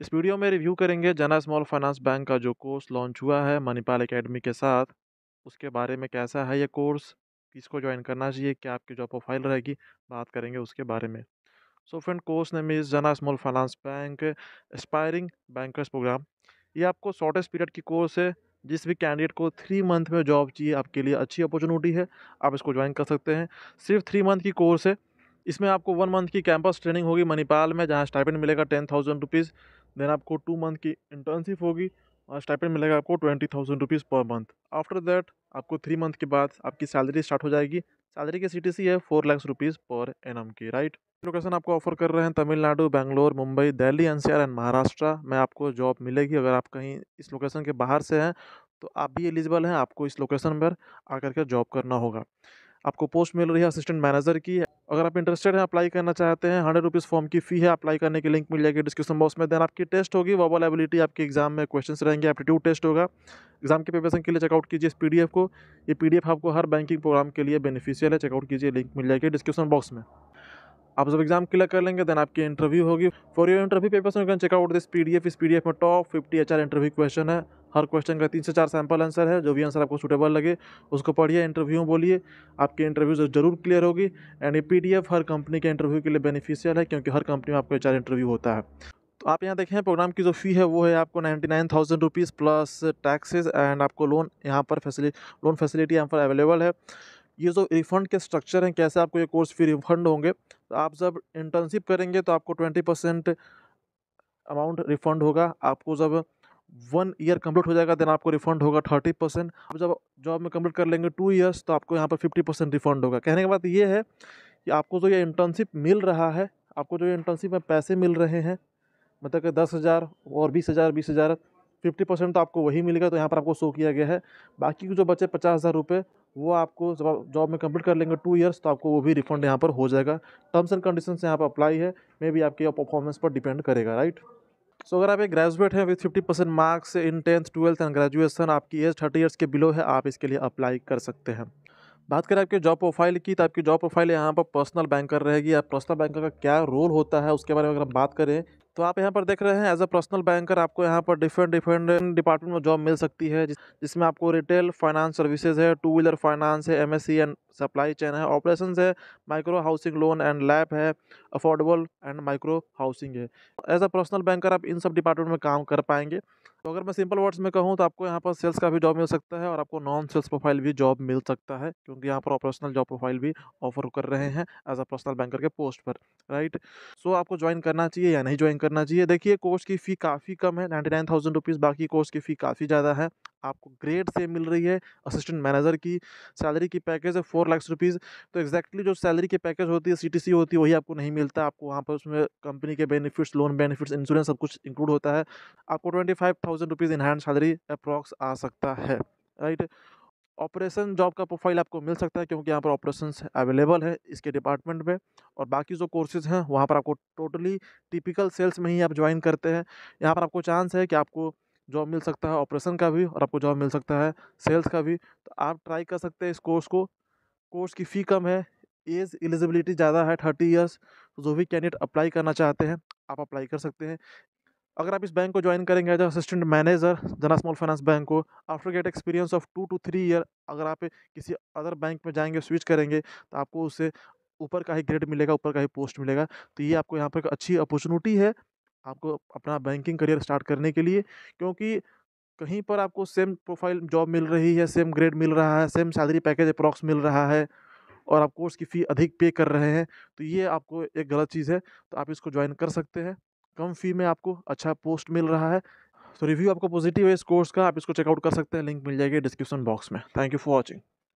इस वीडियो में रिव्यू करेंगे जना स्मॉल फाइनेंस बैंक का जो कोर्स लॉन्च हुआ है मणिपाल एकेडमी के साथ उसके बारे में कैसा है ये कोर्स किसको ज्वाइन करना चाहिए क्या आपकी जॉब प्रोफाइल रहेगी बात करेंगे उसके बारे में सो फ्रेंड कोर्स ने मिस Jana small finance bank aspiring bankers program ये आपको शॉर्टेस्ट पीरियड की कोर्स है जिस भी कैंडिडेट को थ्री मंथ में जॉब चाहिए आपके लिए अच्छी अपॉर्चुनिटी है आप इसको ज्वाइन कर सकते हैं सिर्फ थ्री मंथ की कोर्स है इसमें आपको वन मंथ की कैंपस ट्रेनिंग होगी मणिपाल में जहाँ स्टाइपेंड मिलेगा टेन थाउजेंड रुपीज़ देन आपको टू मंथ की इंटर्नशिप होगी और स्टाइपेंड मिलेगा आपको twenty thousand rupees per month after that आपको थ्री मंथ के बाद आपकी सैलरी स्टार्ट हो जाएगी सैलरी की सी टी सी है फोर लैक्स रुपीज़ पर एन की राइट लोकेशन आपको ऑफर कर रहे हैं तमिलनाडु बैंगलोर मुंबई दिल्ली एन एंड महाराष्ट्र में आपको जॉब मिलेगी अगर आप कहीं इस लोकेशन के बाहर से हैं तो आप भी एलिजिबल हैं आपको इस लोकेशन पर आकर के जॉब करना होगा आपको पोस्ट मिल रही है असिस्टेंट मैनेजर की अगर आप इंटरेस्टेड हैं अप्लाई करना चाहते हैं हंड्रेड रुपीज़ फॉर्म की फी है अप्लाई करने की लिंक मिल जाएगी डिस्क्रिप्शन बॉक्स में देन आपकी टेस्ट होगी वॉबल एबिलिटी आपके एग्जाम में क्वेश्चन रहेंगे एप्टीट्यूड टेस्ट होगा एग्जाम के प्रिपेशन के लिए चेकआउट कीजिए इस पीडीएफ को ये पीडीएफ आपको हर बैंकिंग प्रोग्राम के लिए बेनिफिशियल है चेकआउट कीजिए लिंक मिल जाएगी डिस्क्रिप्शन बॉक्स में आप जब एग्जाम क्लियर कर लेंगे देन आपकी इंटरव्यू होगी for your interview papers you can check out this P F इस पी में top fifty H interview question है हर क्वेश्चन का तीन से चार सैम्पल आंसर है जो भी आंसर आपको सूटेबल लगे उसको पढ़िए इंटरव्यू बोलिए आपके इंटरव्यू जरूर क्लियर होगी एंड ये पी हर कंपनी के इंटरव्यू के लिए बेनिफिशियल है क्योंकि हर कंपनी में आपको चार इंटरव्यू होता है तो आप यहाँ देखें प्रोग्राम की जो फ़ी है वो है आपको ninety nine thousand rupees plus taxes and आपको लोन यहाँ पर फैसिलिटी लोन फैसिलिटी यहाँ पर अवेलेबल है ये जो रिफंड के स्ट्रक्चर हैं कैसे आपको ये कोर्स फी रिफंड होंगे तो आप जब इंटर्नशिप करेंगे तो आपको ट्वेंटी परसेंट अमाउंट रिफंड होगा आपको जब वन ईयर कंप्लीट हो जाएगा देन आपको रिफंड होगा थर्टी परसेंट आप जब जॉब में कंप्लीट कर लेंगे टू ईयर्स तो आपको यहाँ पर फिफ्टी परसेंट रिफंड होगा कहने के बाद ये है कि आपको जो ये इंटर्नशिप मिल रहा है आपको जो ये इंटर्नशिप में पैसे मिल रहे हैं मतलब कि दस हज़ार और बीस हज़ार बीस हज़ार फिफ्टी परसेंट तो आपको वही मिलेगा तो यहाँ पर आपको शो किया गया है बाकी जो बचे पचास हज़ार रुपये वो आपको जब आप जॉब में कंप्लीट कर लेंगे टू इयर्स तो आपको वो भी रिफंड यहाँ पर हो जाएगा टर्म्स एंड कंडीशन यहाँ पर अप्लाई है मे भी आपके परफॉर्मेंस पर डिपेंड करेगा राइट सो so, अगर आप एक ग्रेजुएट हैं with 50 percent marks in tenth twelfth and graduation आपकी एज थर्टी ईयर्स के बिलो है आप इसके लिए अप्लाई कर सकते हैं बात करें आपके जॉब प्रोफाइल की तो आपकी जॉब प्रोफाइल यहाँ पर पर्सनल बैंकर रहेगी आप पर्सनल बैंकर का क्या रोल होता है उसके बारे में अगर हम बात करें तो आप यहाँ पर देख रहे हैं एज अ पर्सनल बैंकर आपको यहाँ पर डिफरेंट डिफरेंट डिपार्टमेंट में जॉब मिल सकती है जिसमें आपको रिटेल फाइनेंस सर्विसेज है टू व्हीलर फाइनेंस है एम एंड सप्लाई चेन है ऑपरेशन है micro housing loan and lab है अफोर्डेबल एंड माइक्रो हाउसिंग है एज अ पर्सनल बैंकर आप इन सब डिपार्टमेंट में काम कर पाएंगे तो अगर मैं सिंपल वर्ड्स में कहूँ तो आपको यहाँ पर सेल्स का भी जॉब मिल सकता है और आपको नॉन सेल्स प्रोफाइल भी जॉब मिल सकता है क्योंकि यहाँ पर ऑपरेशनल जॉब प्रोफाइल भी ऑफर कर रहे हैं एज अ पर्सनल बैंकर के पोस्ट पर राइट सो so, आपको ज्वाइन करना चाहिए या नहीं ज्वाइन करना चाहिए देखिए कोर्स की फ़ी काफ़ी कम है नाइन्टी नाइन थाउजेंड रुपीज़ बाकी कोर्स की फ़ी काफ़ी ज़्यादा है आपको ग्रेड से मिल रही है असिस्टेंट मैनेजर की सैलरी की पैकेज है फोर लाख रुपीज़ तो एक्जैक्टली जो सैलरी की पैकेज होती है सी होती है वही आपको नहीं मिलता आपको वहाँ पर उसमें कंपनी के बेनिफिट्स लोन बेनिफिट्स इंश्योरेंस सब कुछ इंक्लूड होता है आपको twenty five thousand rupees in hand salary approx आ सकता है राइट ऑपरेशन जॉब का प्रोफाइल आपको मिल सकता है क्योंकि यहाँ पर ऑपरेशन अवेलेबल है इसके डिपार्टमेंट में और बाकी जो कोर्सेज हैं वहाँ पर आपको टोटली टिपिकल सेल्स में ही आप ज्वाइन करते हैं यहाँ पर आपको चांस है कि आपको जॉब मिल सकता है ऑपरेशन का भी और आपको जॉब मिल सकता है सेल्स का भी तो आप ट्राई कर सकते हैं इस कोर्स को कोर्स की फ़ी कम है एज एलिजिबिलिटी ज़्यादा है थर्टी ईयर्स तो जो भी कैंडिडेट अप्लाई करना चाहते हैं आप अप्लाई कर सकते हैं अगर आप इस बैंक को ज्वाइन करेंगे as assistant manager Jana small finance bank को after get experience of two two three year अगर आप किसी अदर बैंक में जाएंगे स्विच करेंगे तो आपको उससे ऊपर का ही ग्रेड मिलेगा ऊपर का ही पोस्ट मिलेगा तो ये आपको यहाँ पर अच्छी अपॉर्चुनिटी है आपको अपना बैंकिंग करियर स्टार्ट करने के लिए क्योंकि कहीं पर आपको सेम प्रोफाइल जॉब मिल रही है सेम ग्रेड मिल रहा है सेम सैलरी पैकेज अप्रॉक्स मिल रहा है और आप कोर्स की फ़ी अधिक पे कर रहे हैं तो ये आपको एक गलत चीज़ है तो आप इसको ज्वाइन कर सकते हैं कम फ़ी में आपको अच्छा पोस्ट मिल रहा है तो रिव्यू आपको पॉजिटिव है इस कोर्स का आप इसको चेकआउट कर सकते हैं लिंक मिल जाएगी डिस्क्रिप्शन बॉक्स में थैंक यू फॉर वॉचिंग